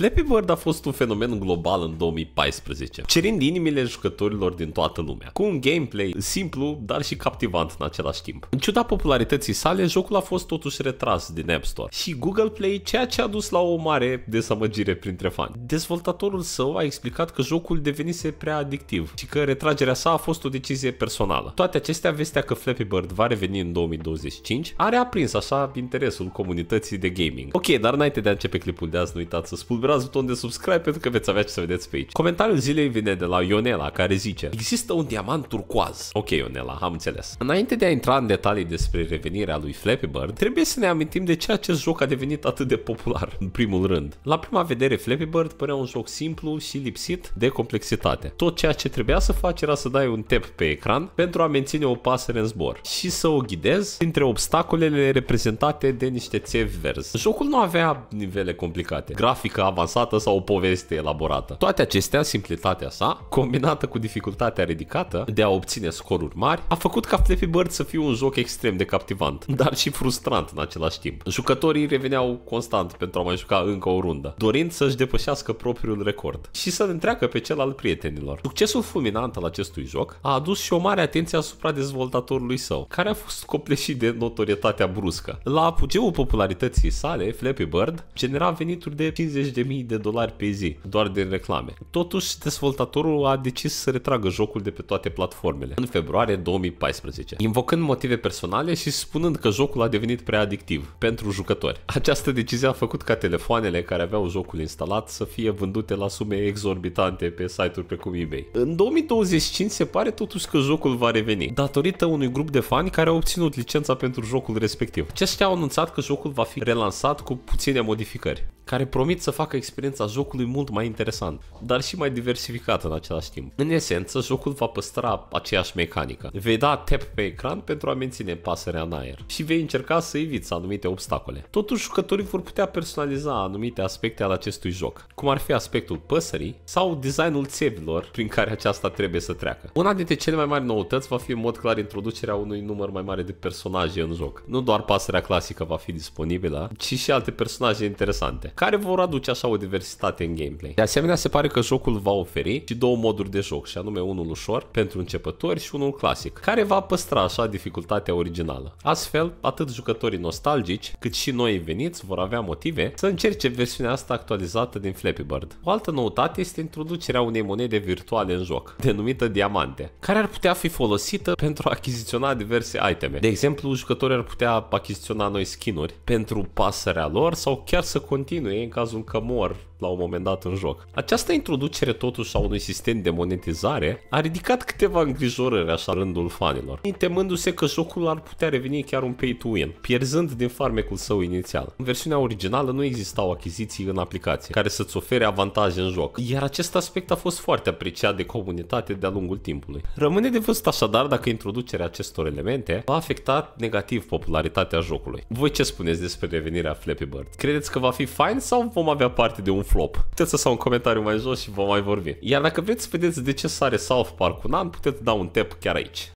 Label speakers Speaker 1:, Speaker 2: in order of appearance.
Speaker 1: Flappy Bird a fost un fenomen global în 2014, cerind inimile jucătorilor din toată lumea, cu un gameplay simplu, dar și captivant în același timp. În ciuda popularității sale, jocul a fost totuși retras din App Store și Google Play, ceea ce a dus la o mare desamăgire printre fani. Dezvoltatorul său a explicat că jocul devenise prea adictiv și că retragerea sa a fost o decizie personală. Toate acestea, vestea că Flappy Bird va reveni în 2025 a reaprins așa interesul comunității de gaming. Ok, dar înainte de a începe clipul de azi, nu uitați să spun Numerați butonul de subscribe pentru că veți avea ce să vedeți pe aici. Comentariul zilei vine de la Ionela care zice Există un diamant turcoaz. Ok Ionela, am înțeles. Înainte de a intra în detalii despre revenirea lui Flappy Bird, trebuie să ne amintim de ce acest joc a devenit atât de popular, în primul rând. La prima vedere, Flappy Bird părea un joc simplu și lipsit de complexitate. Tot ceea ce trebuia să faci era să dai un tap pe ecran pentru a menține o pasăre în zbor și să o ghidezi între obstacolele reprezentate de niște țevi verzi. Jocul nu avea nivele complicate, grafica avansată sau o poveste elaborată. Toate acestea, simplitatea sa, combinată cu dificultatea ridicată de a obține scoruri mari, a făcut ca Flappy Bird să fie un joc extrem de captivant, dar și frustrant în același timp. Jucătorii reveneau constant pentru a mai juca încă o rundă, dorind să-și depășească propriul record și să-l întreacă pe cel al prietenilor. Succesul fulminant al acestui joc a adus și o mare atenție asupra dezvoltatorului său, care a fost copleșit de notorietatea bruscă. La apugeul popularității sale, Flappy Bird genera venituri de 50 de 10.000 de dolari pe zi, doar din reclame. Totuși, dezvoltatorul a decis să retragă jocul de pe toate platformele, în februarie 2014, invocând motive personale și spunând că jocul a devenit prea adictiv pentru jucători. Această decizie a făcut ca telefoanele care aveau jocul instalat să fie vândute la sume exorbitante pe site-uri precum eBay. În 2025 se pare totuși că jocul va reveni, datorită unui grup de fani care au obținut licența pentru jocul respectiv. Aceștia au anunțat că jocul va fi relansat cu puține modificări care promit să facă experiența jocului mult mai interesant, dar și mai diversificată în același timp. În esență, jocul va păstra aceeași mecanică. Vei da tap pe ecran pentru a menține pasărea în aer și vei încerca să eviți anumite obstacole. Totuși, jucătorii vor putea personaliza anumite aspecte ale acestui joc, cum ar fi aspectul păsării sau designul țevilor prin care aceasta trebuie să treacă. Una dintre cele mai mari noutăți va fi în mod clar introducerea unui număr mai mare de personaje în joc. Nu doar pasărea clasică va fi disponibilă, ci și alte personaje interesante, care vor aduce așa o diversitate în gameplay. De asemenea, se pare că jocul va oferi și două moduri de joc, și anume unul ușor pentru începători și unul clasic, care va păstra așa dificultatea originală. Astfel, atât jucătorii nostalgici, cât și noi veniți vor avea motive să încerce versiunea asta actualizată din Flappy Bird. O altă noutate este introducerea unei monede virtuale în joc, denumită diamante, care ar putea fi folosită pentru a achiziționa diverse iteme. De exemplu, jucătorii ar putea achiziționa noi skinuri pentru pasărea lor sau chiar să continue chinuie în cazul că mor la un moment dat în joc. Această introducere totuși a unui sistem de monetizare a ridicat câteva îngrijorări așa rândul fanilor, temându-se că jocul ar putea reveni chiar un pay-to-win, pierzând din farmecul său inițial. În versiunea originală nu existau achiziții în aplicație, care să-ți ofere avantaje în joc, iar acest aspect a fost foarte apreciat de comunitate de-a lungul timpului. Rămâne de văzut așadar dacă introducerea acestor elemente va afecta negativ popularitatea jocului. Voi ce spuneți despre revenirea Flappy Bird? Credeți că va fi fain sau vom avea parte de un flop. Puteți să sau un comentariu mai jos și vom mai vorbi. Iar dacă vreți să vedeți de ce sare South Park un an, puteți da un tap chiar aici.